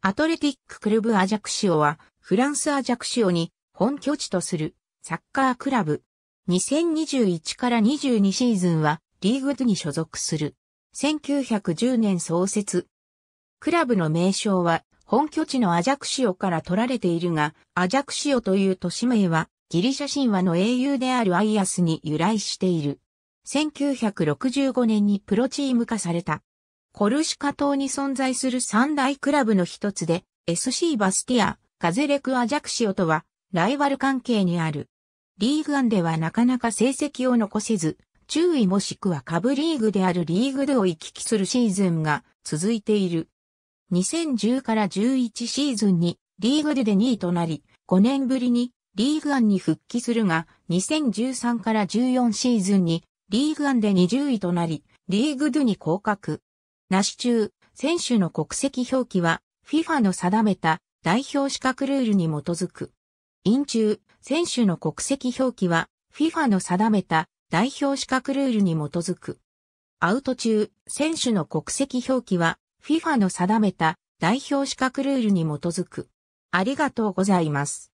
アトレティッククルブアジャクシオは、フランスアジャクシオに本拠地とするサッカークラブ。2021から22シーズンはリーグ2に所属する。1910年創設。クラブの名称は本拠地のアジャクシオから取られているが、アジャクシオという都市名はギリシャ神話の英雄であるアイアスに由来している。1965年にプロチーム化された。コルシカ島に存在する三大クラブの一つで、SC バスティア、カゼレク・アジャクシオとは、ライバル関係にある。リーグ案ではなかなか成績を残せず、注意もしくは下部リーグであるリーグドを行き来するシーズンが続いている。2010から11シーズンにリーグドで2位となり、5年ぶりにリーグンに復帰するが、2013から14シーズンにリーグンで20位となり、リーグドに降格。なし中、選手の国籍表記は FIFA の定めた代表資格ルールに基づく。因中、選手の国籍表記は FIFA の定めた代表資格ルールに基づく。アウト中、選手の国籍表記は FIFA の定めた代表資格ルールに基づく。ありがとうございます。